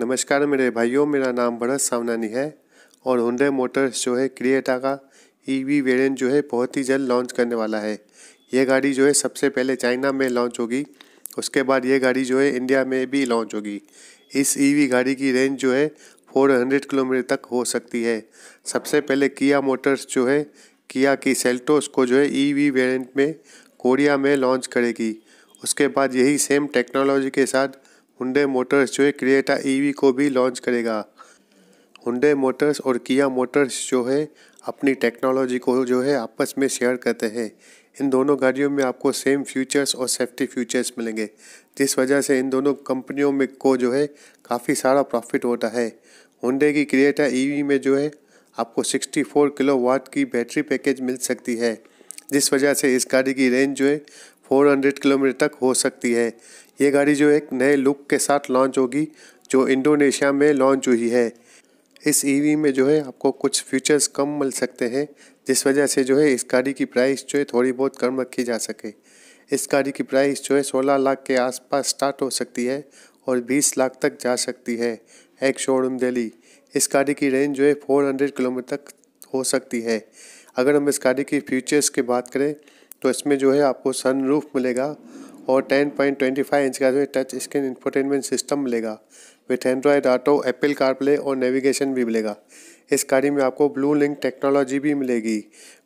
नमस्कार मेरे भाइयों मेरा नाम भरत सावनानी है और हुडे मोटर्स जो है क्रिएटा का ईवी e वेरिएंट जो है बहुत ही जल्द लॉन्च करने वाला है ये गाड़ी जो है सबसे पहले चाइना में लॉन्च होगी उसके बाद ये गाड़ी जो है इंडिया में भी लॉन्च होगी इस ईवी e गाड़ी की रेंज जो है फोर किलोमीटर तक हो सकती है सबसे पहले किया मोटर्स जो है किया की सेल्टोस को जो है ई e वेरिएंट में कोरिया में लॉन्च करेगी उसके बाद यही सेम टेक्नोलॉजी के साथ हुंडे मोटर्स जो है क्रिएटा ईवी को भी लॉन्च करेगा हुंडे मोटर्स और किया मोटर्स जो है अपनी टेक्नोलॉजी को जो है आपस में शेयर करते हैं इन दोनों गाड़ियों में आपको सेम फ्यूचर्स और सेफ्टी फ्यूचर्स मिलेंगे जिस वजह से इन दोनों कंपनियों में को जो है काफ़ी सारा प्रॉफिट होता है हुंडे की क्रिएटा ईवी e में जो है आपको 64 किलो वाट की बैटरी पैकेज मिल सकती है जिस वजह से इस गाड़ी की रेंज जो है 400 किलोमीटर तक हो सकती है ये गाड़ी जो एक नए लुक के साथ लॉन्च होगी जो इंडोनेशिया में लॉन्च हुई है इस ईवी e में जो है आपको कुछ फीचर्स कम मिल सकते हैं जिस वजह से जो है इस गाड़ी की प्राइस जो है थोड़ी बहुत कम रखी जा सके इस गाड़ी की प्राइस जो है सोलह लाख के आसपास स्टार्ट हो सकती है और बीस लाख तक जा सकती है एक शोरूम दिल्ली इस गाड़ी की रेंज जो है फोर हंड्रेड किलोमीटर तक हो सकती है अगर हम इस गाड़ी की फीचर्स की बात करें तो इसमें जो है आपको सनरूफ मिलेगा और 10.25 इंच का जो टच स्क्रीन इंफोटेनमेंट सिस्टम मिलेगा with Android Auto Apple CarPlay और नेविगेशन भी मिलेगा इस गाड़ी में आपको ब्लू लिंक टेक्नोलॉजी भी मिलेगी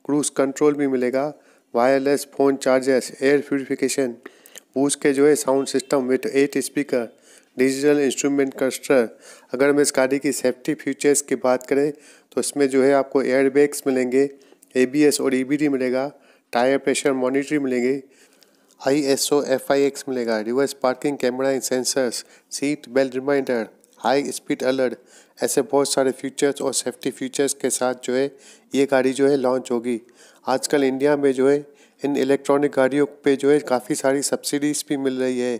क्रूज कंट्रोल भी मिलेगा wireless phone chargers air purification Bose के जो है sound system with eight speaker digital instrument cluster अगर हम इस गाड़ी की सेफ्टी फीचर्स की बात करें तो इसमें जो है आपको एयरबैग्स मिलेंगे एबीएस और ईबीडी e मिलेगा टायर प्रेशर मॉनिटरी मिलेंगे I S O F I X मिलेगा reverse parking camera and sensors seat belt reminder high speed alert ऐसे बहुत सारे फीचर्स और सेफ्टी फीचर्स के साथ जो है ये गाड़ी जो है लॉन्च होगी आजकल इंडिया में जो है इन इलेक्ट्रॉनिक गाड़ियों पे जो है काफ़ी सारी सब्सिडीज़ भी मिल रही है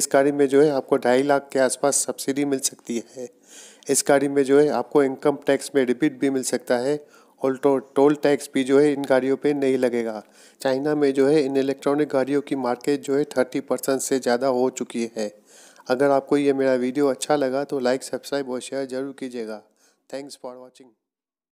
इस गाड़ी में जो है आपको ढाई लाख के आसपास सब्सिडी मिल सकती है इस गाड़ी में जो है आपको इनकम टैक्स में रिपीट भी मिल सकता है और टो, टोल टैक्स भी जो है इन गाड़ियों पे नहीं लगेगा चाइना में जो है इन इलेक्ट्रॉनिक गाड़ियों की मार्केट जो है थर्टी परसेंट से ज़्यादा हो चुकी है अगर आपको ये मेरा वीडियो अच्छा लगा तो लाइक सब्सक्राइब और शेयर ज़रूर कीजिएगा थैंक्स फॉर वॉचिंग